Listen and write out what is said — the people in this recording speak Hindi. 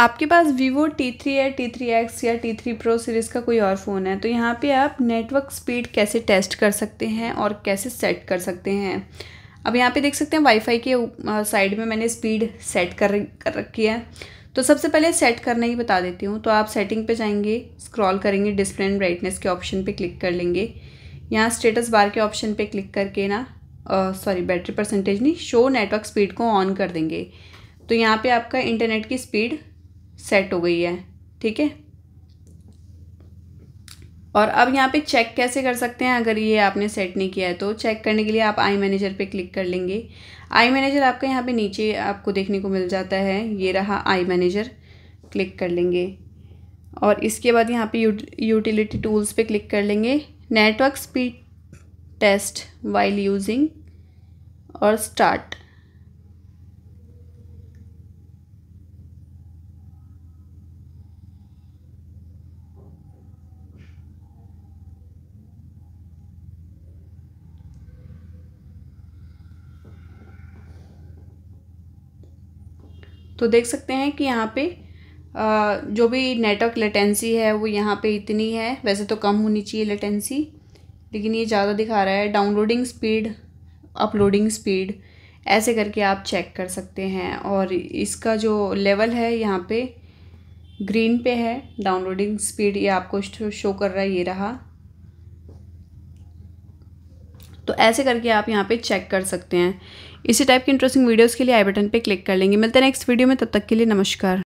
आपके पास वीवो टी थ्री या टी थ्री एक्स या टी थ्री प्रो सीरीज़ का कोई और फ़ोन है तो यहाँ पे आप नेटवर्क स्पीड कैसे टेस्ट कर सकते हैं और कैसे सेट कर सकते हैं अब यहाँ पे देख सकते हैं वाईफाई के साइड में मैंने स्पीड सेट कर कर रखी है तो सबसे पहले सेट करना ही बता देती हूँ तो आप सेटिंग पे जाएंगे स्क्रॉल करेंगे डिस्प्ले एंड ब्राइटनेस के ऑप्शन पे क्लिक कर लेंगे यहाँ स्टेटस बार के ऑप्शन पे क्लिक करके ना सॉरी बैटरी परसेंटेज नहीं शो नेटवर्क स्पीड को ऑन कर देंगे तो यहाँ पे आपका इंटरनेट की स्पीड सेट हो गई है ठीक है और अब यहाँ पे चेक कैसे कर सकते हैं अगर ये आपने सेट नहीं किया है तो चेक करने के लिए आप आई मैनेजर पे क्लिक कर लेंगे आई मैनेजर आपका यहाँ पे नीचे आपको देखने को मिल जाता है ये रहा आई मैनेजर क्लिक कर लेंगे और इसके बाद यहाँ पे यूटिलिटी टूल्स पे क्लिक कर लेंगे network speed test while using और स्टार्ट तो देख सकते हैं कि यहाँ पे जो भी नेटवर्क लेटेंसी है वो यहाँ पे इतनी है वैसे तो कम होनी चाहिए लेटेंसी लेकिन ये ज़्यादा दिखा रहा है डाउनलोडिंग स्पीड अपलोडिंग स्पीड ऐसे करके आप चेक कर सकते हैं और इसका जो लेवल है यहाँ पे ग्रीन पे है डाउनलोडिंग स्पीड ये आपको शो कर रहा है ये रहा तो ऐसे करके आप यहाँ पे चेक कर सकते हैं इसी टाइप की इंटरेस्टिंग वीडियोज़ के लिए आई बटन पर क्लिक कर लेंगे मिलते हैं नेक्स्ट वीडियो में तब तक के लिए नमस्कार